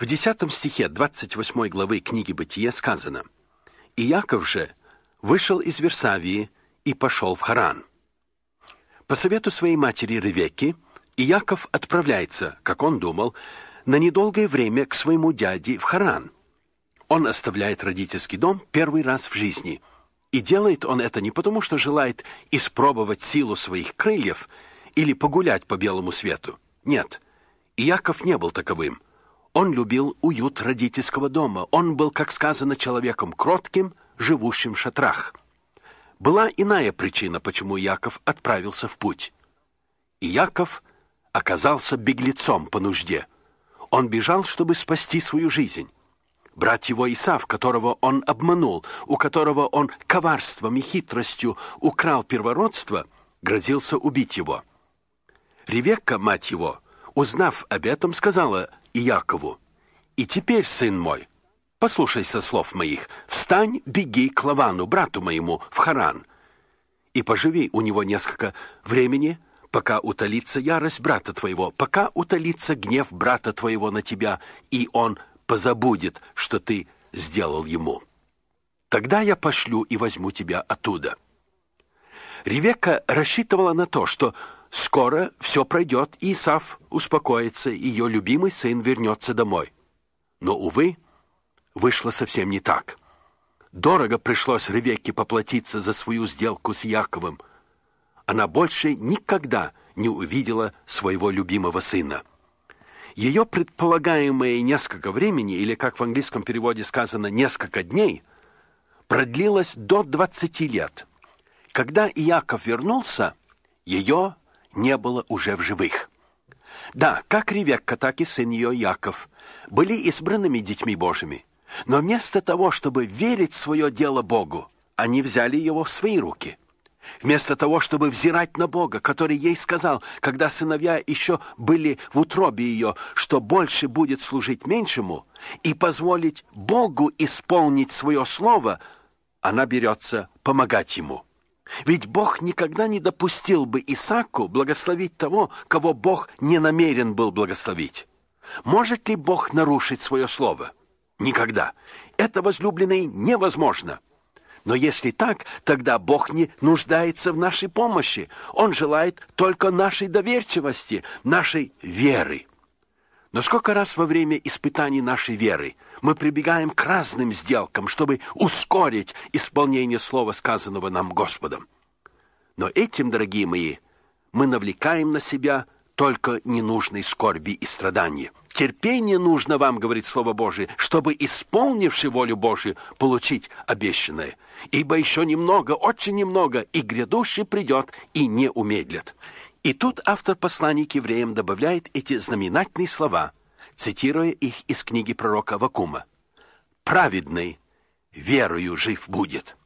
В 10 стихе 28 главы книги Бытия сказано «И Яков же вышел из Версавии и пошел в Харан». По совету своей матери Ревекки Иаков отправляется, как он думал, на недолгое время к своему дяде в Харан. Он оставляет родительский дом первый раз в жизни. И делает он это не потому, что желает испробовать силу своих крыльев или погулять по белому свету. Нет, Иаков не был таковым – он любил уют родительского дома. Он был, как сказано, человеком кротким, живущим в шатрах. Была иная причина, почему Яков отправился в путь. И Яков оказался беглецом по нужде. Он бежал, чтобы спасти свою жизнь. Брат его Исав, которого он обманул, у которого он коварством и хитростью украл первородство, грозился убить его. Ревекка, мать его, узнав об этом, сказала и Якову, «И теперь, сын мой, послушайся слов моих, встань, беги к Лавану, брату моему, в Харан, и поживи у него несколько времени, пока утолится ярость брата твоего, пока утолится гнев брата твоего на тебя, и он позабудет, что ты сделал ему. Тогда я пошлю и возьму тебя оттуда». Ревека рассчитывала на то, что Скоро все пройдет, и Исаф успокоится, ее любимый сын вернется домой. Но, увы, вышло совсем не так. Дорого пришлось Ревекке поплатиться за свою сделку с Яковом. Она больше никогда не увидела своего любимого сына. Ее предполагаемое несколько времени, или, как в английском переводе сказано, несколько дней, продлилось до 20 лет. Когда Иаков вернулся, ее не было уже в живых. Да, как Ревекка, так и сын ее Яков были избранными детьми Божьими, но вместо того, чтобы верить свое дело Богу, они взяли его в свои руки. Вместо того, чтобы взирать на Бога, который ей сказал, когда сыновья еще были в утробе ее, что больше будет служить меньшему, и позволить Богу исполнить свое слово, она берется помогать ему. Ведь Бог никогда не допустил бы Исааку благословить того, кого Бог не намерен был благословить. Может ли Бог нарушить свое слово? Никогда. Это, возлюбленный, невозможно. Но если так, тогда Бог не нуждается в нашей помощи. Он желает только нашей доверчивости, нашей веры. Но сколько раз во время испытаний нашей веры – мы прибегаем к разным сделкам, чтобы ускорить исполнение слова, сказанного нам Господом. Но этим, дорогие мои, мы навлекаем на себя только ненужной скорби и страдания. Терпение нужно вам, говорит Слово Божие, чтобы, исполнивши волю Божию, получить обещанное. Ибо еще немного, очень немного, и грядущий придет и не умедлит. И тут автор посланий к евреям добавляет эти знаменательные слова – цитируя их из книги пророка Вакума. «Праведный верою жив будет».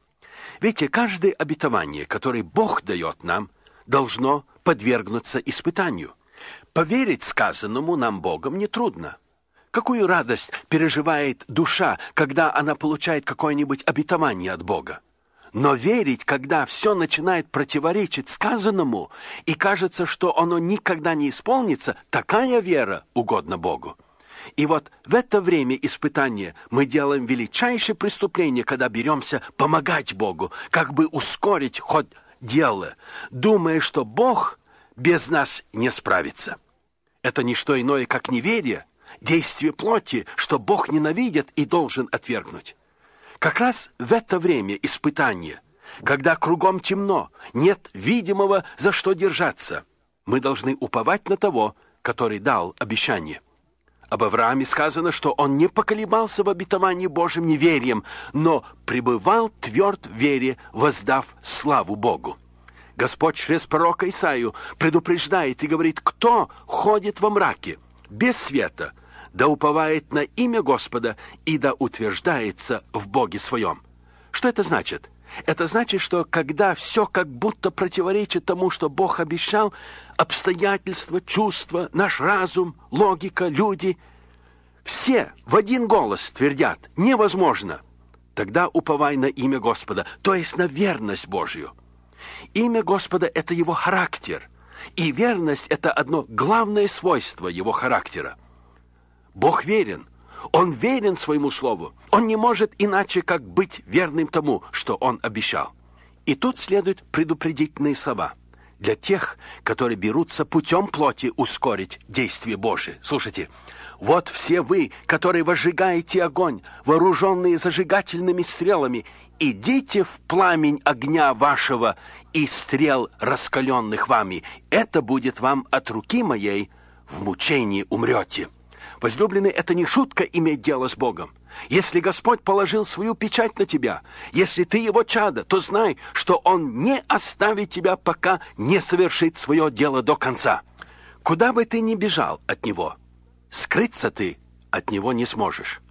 Видите, каждое обетование, которое Бог дает нам, должно подвергнуться испытанию. Поверить сказанному нам Богом нетрудно. Какую радость переживает душа, когда она получает какое-нибудь обетование от Бога? Но верить, когда все начинает противоречить сказанному, и кажется, что оно никогда не исполнится, такая вера угодна Богу. И вот в это время испытания мы делаем величайшее преступление, когда беремся помогать Богу, как бы ускорить ход дела, думая, что Бог без нас не справится. Это не что иное, как неверие, действие плоти, что Бог ненавидит и должен отвергнуть. Как раз в это время испытания, когда кругом темно, нет видимого, за что держаться, мы должны уповать на того, который дал обещание. Об Аврааме сказано, что он не поколебался в обетовании Божьим неверием, но пребывал тверд в вере, воздав славу Богу. Господь через пророка Исаию предупреждает и говорит, кто ходит во мраке, без света, да уповает на имя Господа и да утверждается в Боге своем. Что это значит? Это значит, что когда все как будто противоречит тому, что Бог обещал, обстоятельства, чувства, наш разум, логика, люди, все в один голос твердят «невозможно», тогда уповай на имя Господа, то есть на верность Божью. Имя Господа – это Его характер, и верность – это одно главное свойство Его характера. Бог верен – он верен своему слову. Он не может иначе, как быть верным тому, что он обещал. И тут следуют предупредительные слова для тех, которые берутся путем плоти ускорить действие Божие. Слушайте, вот все вы, которые возжигаете огонь, вооруженные зажигательными стрелами, идите в пламень огня вашего и стрел раскаленных вами. Это будет вам от руки моей, в мучении умрете». Возлюбленный, это не шутка иметь дело с Богом. Если Господь положил свою печать на тебя, если ты его чадо, то знай, что Он не оставит тебя, пока не совершит свое дело до конца. Куда бы ты ни бежал от Него, скрыться ты от Него не сможешь.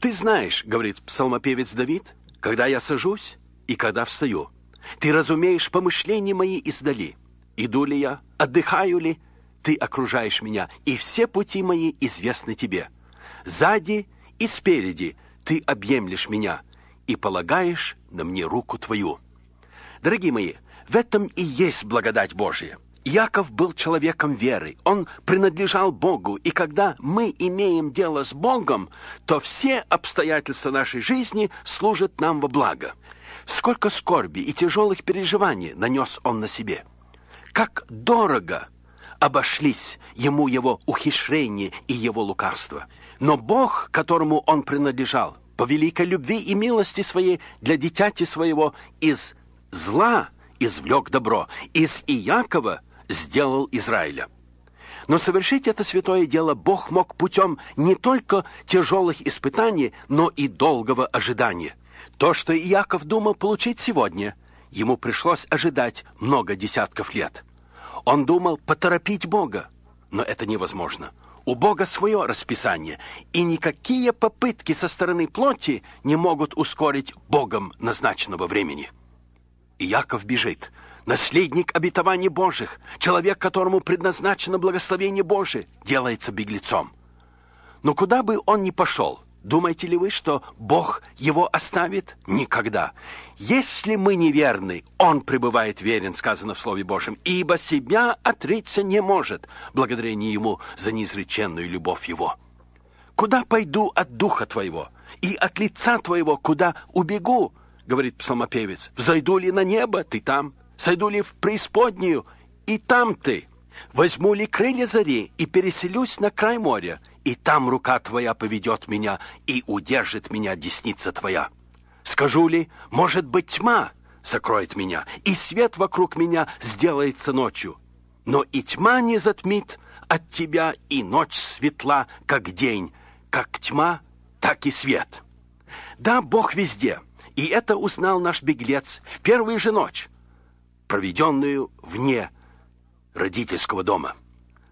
«Ты знаешь, — говорит псалмопевец Давид, — когда я сажусь и когда встаю. Ты разумеешь помышления мои издали. Иду ли я, отдыхаю ли, ты окружаешь меня, и все пути мои известны тебе. Сзади и спереди ты объемлешь меня и полагаешь на мне руку твою. Дорогие мои, в этом и есть благодать Божья. Яков был человеком веры, он принадлежал Богу, и когда мы имеем дело с Богом, то все обстоятельства нашей жизни служат нам во благо. Сколько скорби и тяжелых переживаний нанес он на себе. Как дорого обошлись ему его ухищрение и его лукавство. Но Бог, которому он принадлежал, по великой любви и милости своей для дитяти своего из зла извлек добро, из Иакова сделал Израиля. Но совершить это святое дело Бог мог путем не только тяжелых испытаний, но и долгого ожидания. То, что Иаков думал получить сегодня, ему пришлось ожидать много десятков лет. Он думал поторопить Бога, но это невозможно. У Бога свое расписание, и никакие попытки со стороны плоти не могут ускорить Богом назначенного времени. И Яков бежит, наследник обетований Божьих, человек, которому предназначено благословение Божие, делается беглецом. Но куда бы он ни пошел, Думаете ли вы, что Бог его оставит? Никогда. Если мы неверны, он пребывает верен, сказано в Слове Божьем, ибо себя отречься не может, благодарение ему за неизреченную любовь его. Куда пойду от духа твоего и от лица твоего куда убегу? говорит псалмопевец. Зайду ли на небо, ты там? Сойду ли в преисподнюю, и там ты? Возьму ли крылья зари и переселюсь на край моря? и там рука твоя поведет меня, и удержит меня десница твоя. Скажу ли, может быть, тьма закроет меня, и свет вокруг меня сделается ночью. Но и тьма не затмит от тебя, и ночь светла, как день, как тьма, так и свет. Да, Бог везде, и это узнал наш беглец в первую же ночь, проведенную вне родительского дома».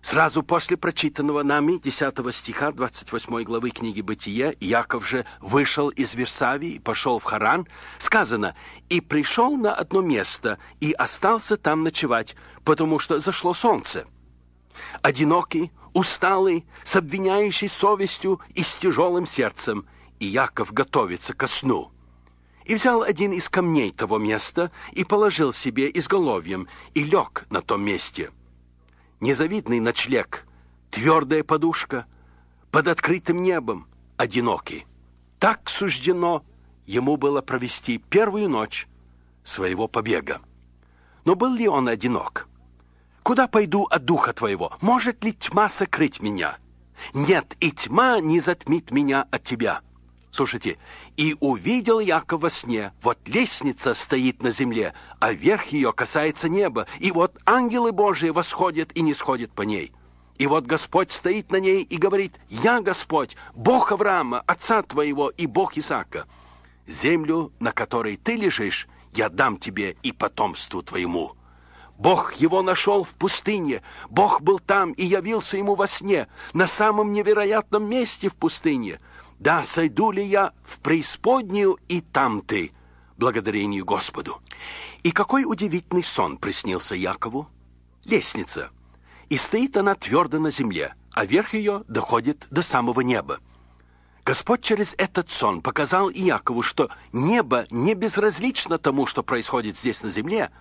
Сразу после прочитанного нами 10 стиха 28 главы книги «Бытия» Яков же вышел из Версавии и пошел в Харан. Сказано «И пришел на одно место, и остался там ночевать, потому что зашло солнце». Одинокий, усталый, с обвиняющей совестью и с тяжелым сердцем, и Яков готовится ко сну. И взял один из камней того места и положил себе изголовьем, и лег на том месте – Незавидный ночлег, твердая подушка, под открытым небом, одинокий. Так суждено ему было провести первую ночь своего побега. Но был ли он одинок? Куда пойду от духа твоего? Может ли тьма сокрыть меня? Нет, и тьма не затмит меня от тебя. Слушайте, «И увидел Яков во сне, вот лестница стоит на земле, а верх ее касается неба, и вот ангелы Божии восходят и не сходят по ней». И вот Господь стоит на ней и говорит, «Я Господь, Бог Авраама, отца твоего и Бог Исаака. Землю, на которой ты лежишь, я дам тебе и потомству твоему». Бог его нашел в пустыне, Бог был там и явился ему во сне, на самом невероятном месте в пустыне – да, сойду ли я в преисподнюю и там ты, благодарению Господу. И какой удивительный сон приснился Якову. Лестница. И стоит она твердо на земле, а верх ее доходит до самого неба. Господь через этот сон показал Иакову, что небо не безразлично тому, что происходит здесь на земле.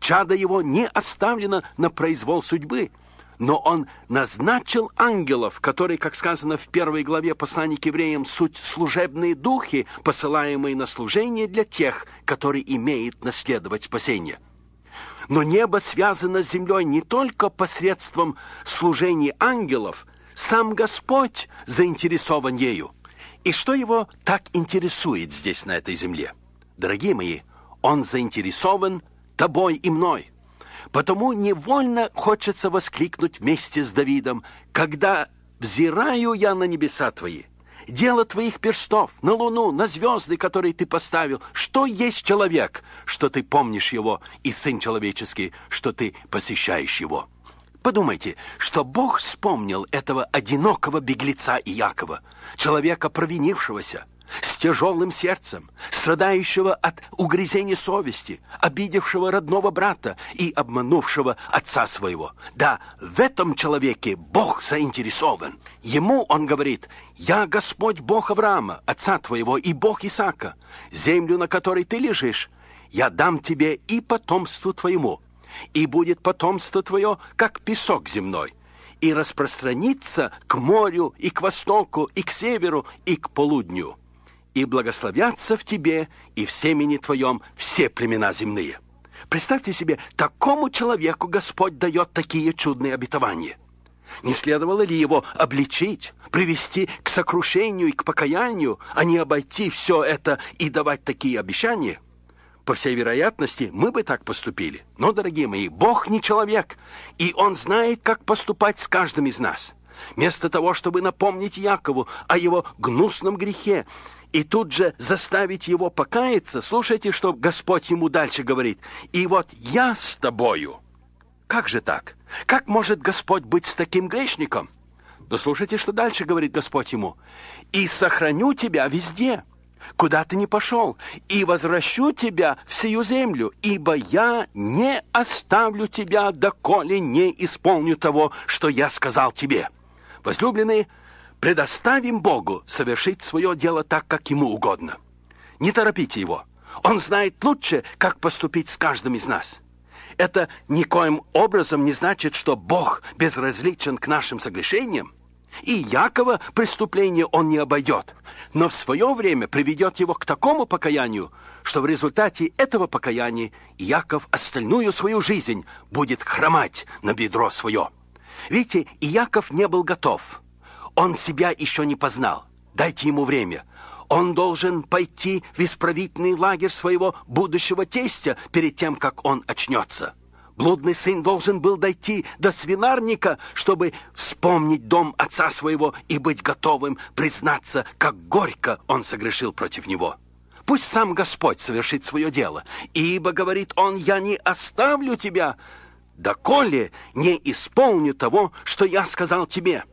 чада его не оставлено на произвол судьбы – но он назначил ангелов, которые, как сказано в первой главе послания к евреям, суть служебные духи, посылаемые на служение для тех, которые имеют наследовать спасение. Но небо связано с землей не только посредством служения ангелов, сам Господь заинтересован ею. И что его так интересует здесь, на этой земле? Дорогие мои, он заинтересован тобой и мной – Потому невольно хочется воскликнуть вместе с Давидом, когда взираю я на небеса твои, дело твоих перстов, на луну, на звезды, которые ты поставил, что есть человек, что ты помнишь его, и сын человеческий, что ты посещаешь его. Подумайте, что Бог вспомнил этого одинокого беглеца Иакова, человека провинившегося, с тяжелым сердцем, страдающего от угрызений совести, обидевшего родного брата и обманувшего отца своего. Да, в этом человеке Бог заинтересован. Ему он говорит, «Я Господь Бог Авраама, отца твоего, и Бог Исаака. Землю, на которой ты лежишь, я дам тебе и потомству твоему, и будет потомство твое, как песок земной» и распространится к морю, и к востоку, и к северу, и к полудню и благословятся в тебе и в семени твоем все племена земные». Представьте себе, такому человеку Господь дает такие чудные обетования. Не следовало ли его обличить, привести к сокрушению и к покаянию, а не обойти все это и давать такие обещания? По всей вероятности, мы бы так поступили. Но, дорогие мои, Бог не человек, и Он знает, как поступать с каждым из нас. Вместо того, чтобы напомнить Якову о его гнусном грехе и тут же заставить его покаяться, слушайте, что Господь ему дальше говорит. «И вот я с тобою». Как же так? Как может Господь быть с таким грешником? Но слушайте, что дальше говорит Господь ему. «И сохраню тебя везде, куда ты не пошел, и возвращу тебя в сию землю, ибо я не оставлю тебя, доколе не исполню того, что я сказал тебе». Возлюбленные, Предоставим Богу совершить свое дело так, как ему угодно. Не торопите его. Он знает лучше, как поступить с каждым из нас. Это никоим образом не значит, что Бог безразличен к нашим согрешениям. И Якова преступление он не обойдет, но в свое время приведет его к такому покаянию, что в результате этого покаяния Яков остальную свою жизнь будет хромать на бедро свое. Видите, и Яков не был готов – он себя еще не познал. Дайте ему время. Он должен пойти в исправительный лагерь своего будущего тестя перед тем, как он очнется. Блудный сын должен был дойти до свинарника, чтобы вспомнить дом отца своего и быть готовым признаться, как горько он согрешил против него. Пусть сам Господь совершит свое дело, ибо, говорит он, я не оставлю тебя, доколе не исполню того, что я сказал тебе».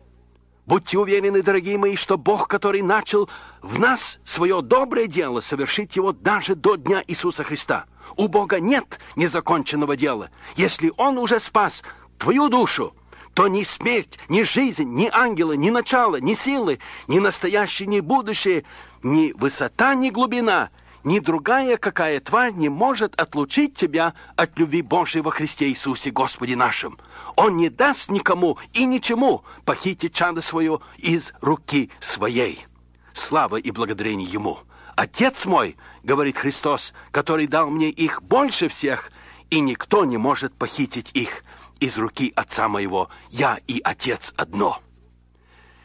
Будьте уверены, дорогие мои, что Бог, который начал в нас свое доброе дело, совершит его даже до дня Иисуса Христа. У Бога нет незаконченного дела. Если Он уже спас твою душу, то ни смерть, ни жизнь, ни ангелы, ни начало, ни силы, ни настоящее, ни будущее, ни высота, ни глубина, ни другая какая тварь не может отлучить тебя от любви Божьей во Христе Иисусе Господе нашим. Он не даст никому и ничему похитить чадо свое из руки своей. Слава и благодарение Ему. Отец мой, говорит Христос, который дал мне их больше всех, и никто не может похитить их из руки Отца моего. Я и Отец одно.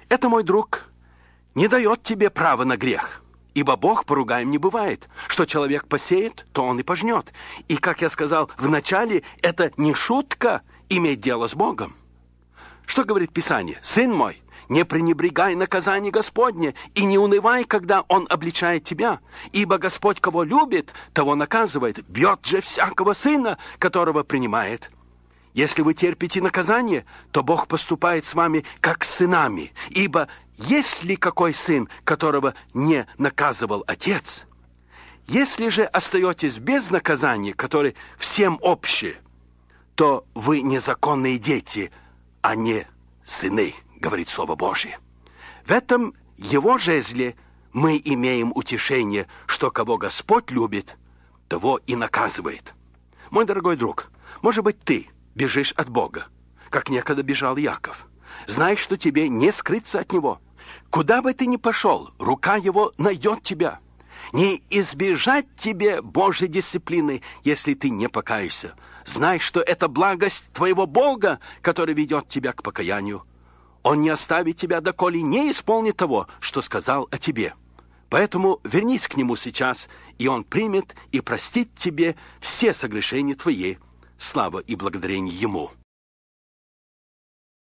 Это, мой друг, не дает тебе права на грех». Ибо Бог поругаем не бывает. Что человек посеет, то он и пожнет. И, как я сказал в начале, это не шутка иметь дело с Богом. Что говорит Писание? «Сын мой, не пренебрегай наказание Господне, и не унывай, когда Он обличает тебя. Ибо Господь, кого любит, того наказывает, бьет же всякого сына, которого принимает если вы терпите наказание, то Бог поступает с вами как с сынами, ибо есть ли какой сын, которого не наказывал отец? Если же остаетесь без наказания, которое всем общее, то вы незаконные дети, а не сыны, говорит Слово Божие. В этом его жезле мы имеем утешение, что кого Господь любит, того и наказывает. Мой дорогой друг, может быть, ты – бежишь от Бога, как некогда бежал Яков. Знаешь, что тебе не скрыться от Него. Куда бы ты ни пошел, рука Его найдет тебя. Не избежать тебе Божьей дисциплины, если ты не покаешься. Знай, что это благость твоего Бога, который ведет тебя к покаянию. Он не оставит тебя, доколе не исполнит того, что сказал о тебе. Поэтому вернись к Нему сейчас, и Он примет и простит тебе все согрешения твои, слава и благодарение Ему.